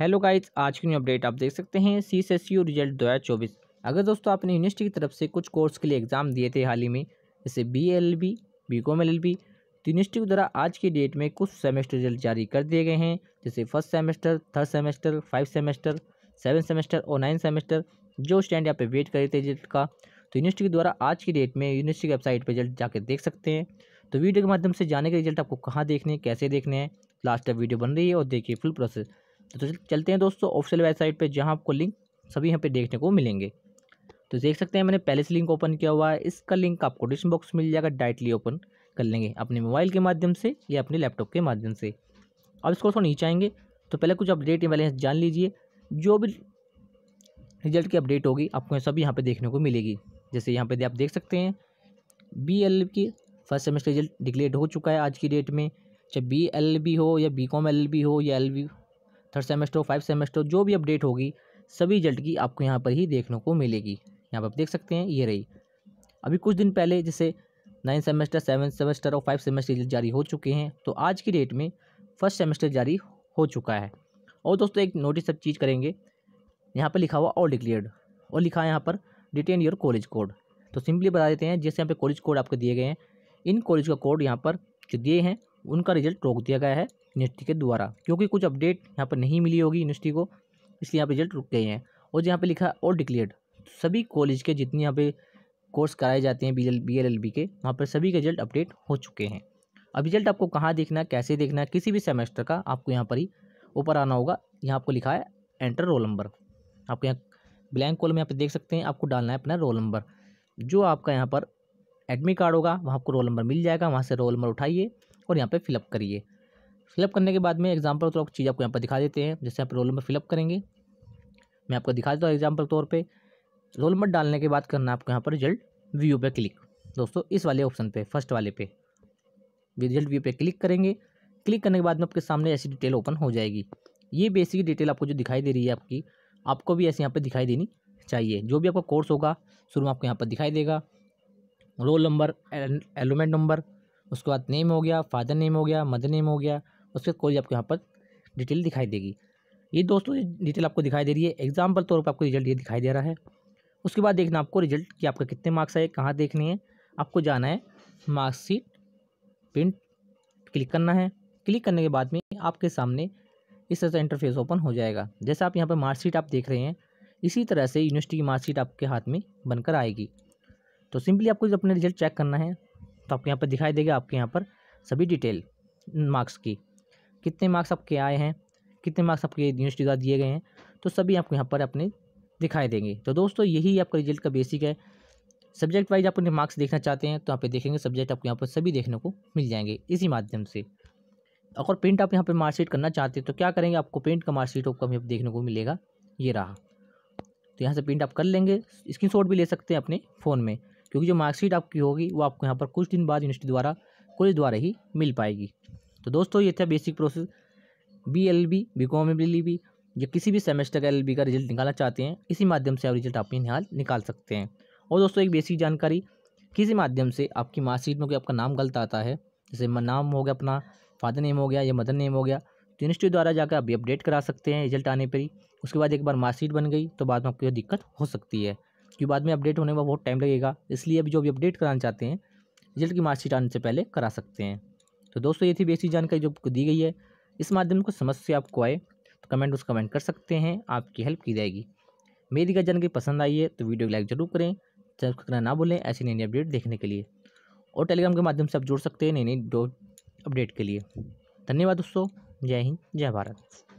hello guys आज की new update आप देख सकते हैं सी एस यू रिजल्ट दो हज़ार चौबीस अगर दोस्तों आपने यूनिवर्सिटी की तरफ से कुछ कोर्स के लिए एग्ज़ाम दिए थे हाल ही में जैसे B L B B com L L B तो यूनिवर्सिटी के द्वारा आज की डेट में कुछ सेमेस्टर रिजल्ट जारी कर दिए गए हैं जैसे first semester third semester five semester seven semester और नाइन सेमेस्टर जो स्टैंड यहाँ पर वेट करे थे रिजल्ट का तो यूनिवर्सिटी के द्वारा आज की डेट में यूनिवर्सिटी की वेबसाइट पर रिजल्ट जाकर देख सकते हैं तो वीडियो के माध्यम से जाने के रिजल्ट आपको कहाँ देखने कैसे देखने हैं लास्ट तक वीडियो बन रही है और देखिए फुल प्रोसेस तो चलते हैं दोस्तों ऑफिशियल वेबसाइट पर जहाँ आपको लिंक सभी यहाँ पर देखने को मिलेंगे तो देख सकते हैं मैंने पहले से लिंक ओपन किया हुआ है इसका लिंक आपको डिस्क्रिप्शन बॉक्स मिल जाएगा डायरेक्टली ओपन कर लेंगे अपने मोबाइल के माध्यम से या अपने लैपटॉप के माध्यम से अब इसको थोड़ा नीचे आएंगे तो पहले कुछ अपडेट यहाँ जान लीजिए जो भी रिजल्ट की अपडेट होगी आपको सब यहाँ पे देखने को मिलेगी जैसे यहाँ पे आप देख सकते हैं बी एल की फर्स्ट सेमेस्टर रिजल्ट डिक्लेयर हो चुका है आज की डेट में चाहे बी एल हो या बी कॉम एल हो या एल बी थर्ड सेमेस्टर हो फाइव सेमेस्टर हो जो भी अपडेट होगी सभी रिजल्ट की आपको यहाँ पर ही देखने को मिलेगी यहाँ पर आप देख सकते हैं ये रही अभी कुछ दिन पहले जैसे नाइन्थ सेमेस्टर सेवन सेमेस्टर और फाइव सेमेस्टर रिजल्ट जारी हो चुके हैं तो आज की डेट में फर्स्ट सेमेस्टर जारी हो चुका है और दोस्तों एक नोटिस सब चीज़ करेंगे यहाँ पर लिखा हुआ ऑल डिक्लेयर्ड और लिखा है यहाँ पर डिटेन योर कॉलेज कोड तो सिंपली बता देते हैं जैसे यहाँ पे कॉलेज कोड आपको दिए गए हैं इन कॉलेज का कोड यहाँ पर जो दिए हैं उनका रिजल्ट रोक दिया गया है यूनिवर्सिटी के द्वारा क्योंकि कुछ अपडेट यहाँ पर नहीं मिली होगी यूनिवर्सिटी को इसलिए यहाँ पर रिजल्ट रुक गए हैं और यहाँ पर लिखा है और डिक्लेयर्ड सभी कॉलेज के जितने यहाँ पे कोर्स कराए जाते हैं बी एल बी के वहाँ पर सभी के रिजल्ट अपडेट हो चुके हैं अब रिजल्ट आपको कहाँ देखना कैसे देखना किसी भी सेमेस्टर का आपको यहाँ पर ही ऊपर आना होगा यहाँ आपको लिखा है एंटर रोल नंबर आपको यहाँ ब्लैंक कॉल में यहाँ पर देख सकते हैं आपको डालना है अपना रोल नंबर जो आपका यहाँ पर एडमिट कार्ड होगा वहाँ आपको रोल नंबर मिल जाएगा वहाँ से रोल नंबर उठाइए और यहाँ पर फिलअप करिए फिलअप करने के बाद में एग्जाम्पल तो चीज़ आपको यहाँ पर दिखा देते हैं जैसे आप रोल नंबर फिलअप करेंगे मैं आपको दिखा देता हूँ एग्जाम्पल तौर पर रोल नंबर डालने के बाद करना आपको यहाँ पर रिजल्ट व्यू पर क्लिक दोस्तों इस वाले ऑप्शन पे फर्स्ट वाले पे रिजल्ट व्यू पे क्लिक करेंगे क्लिक करने के बाद में आपके सामने ऐसी डिटेल ओपन हो जाएगी ये बेसिक डिटेल आपको जो दिखाई दे रही है आपकी आपको भी ऐसे यहाँ पर दिखाई देनी चाहिए जो भी आपका कोर्स होगा शुरू में आपको यहाँ पर दिखाई देगा रोल नंबर एलोमेंट नंबर उसके बाद नेम हो गया फादर नेम हो गया मदर नेम हो गया उसके बाद कोई आपको यहाँ पर डिटेल दिखाई देगी ये दोस्तों डिटेल आपको दिखाई दे रही है एग्जाम्पल तौर पर आपको रिजल्ट ये दिखाई दे रहा है उसके बाद देखना आपको रिजल्ट कि आपका कितने मार्क्स आए कहाँ देखने हैं आपको जाना है मार्कशीट प्रिंट क्लिक करना है क्लिक करने के बाद में आपके सामने इस तरह से इंटरफेस ओपन हो जाएगा जैसे आप यहाँ पर मार्कशीट आप देख रहे हैं इसी तरह से यूनिवर्सिटी की मार्कशीट आपके हाथ में बनकर आएगी तो सिंपली आपको अपने रिजल्ट चेक करना है तो आपको यहाँ पर दिखाई देगा आपके यहाँ पर सभी डिटेल मार्क्स की कितने मार्क्स आपके आए हैं कितने मार्क्स आपके यूनिवर्सिटी द्वारा दिए गए हैं तो सभी आपको यहाँ पर अपने दिखाई देंगे तो दोस्तों यही आपका रिजल्ट का बेसिक है सब्जेक्ट वाइज आप अपने मार्क्स देखना चाहते हैं तो यहाँ पे देखेंगे सब्जेक्ट आपको यहाँ पर सभी देखने को मिल जाएंगे इसी माध्यम से अगर प्रिंट आप यहाँ पर मार्कशीट करना चाहते हैं तो क्या करेंगे आपको प्रिंट का मार्कशीट आपको हमें देखने को मिलेगा ये रहा तो यहाँ से प्रिंट आप कर लेंगे स्क्रीन भी ले सकते हैं अपने फ़ोन में क्योंकि जो मार्कशीट आपकी होगी वो आपको यहाँ पर कुछ दिन बाद यूनिवर्सिटी द्वारा कॉलेज द्वारा ही मिल पाएगी तो दोस्तों ये था basic process B L B B com M L B या किसी भी सेमेस्टर का एल बी का रिजल्ट निकालना चाहते हैं इसी माध्यम से आप रिजल्ट आप निहाल निकाल सकते हैं और दोस्तों एक बेसिक जानकारी किसी माध्यम से आपकी मार्कशीट में कोई आपका नाम गलत आता है जैसे नाम हो गया अपना फादर नेम हो गया या मदर नेम हो गया तो यूनिवर्सिटी द्वारा जाकर आप अपडेट करा सकते हैं रिजल्ट आने पर ही उसके बाद एक बार मार्कशीट बन गई तो बाद में आपको दिक्कत हो सकती है जो बाद में अपडेट होने में बहुत टाइम लगेगा इसलिए अभी जो अभी अपडेट कराना चाहते हैं रिजल्ट की मार्कशीट आने से पहले करा सकते हैं तो दोस्तों ये थी बेसिक जानकारी जो आपको दी गई है इस माध्यम को समझ से आपको आए तो कमेंट उस कमेंट कर सकते हैं आपकी हेल्प की जाएगी मेरी का जानकारी पसंद आई है तो वीडियो को लाइक जरूर करें को करना ना भूलें ऐसी नई नई अपडेट देखने के लिए और टेलीग्राम के माध्यम से आप जुड़ सकते हैं नई नई अपडेट के लिए धन्यवाद दोस्तों जय हिंद जय भारत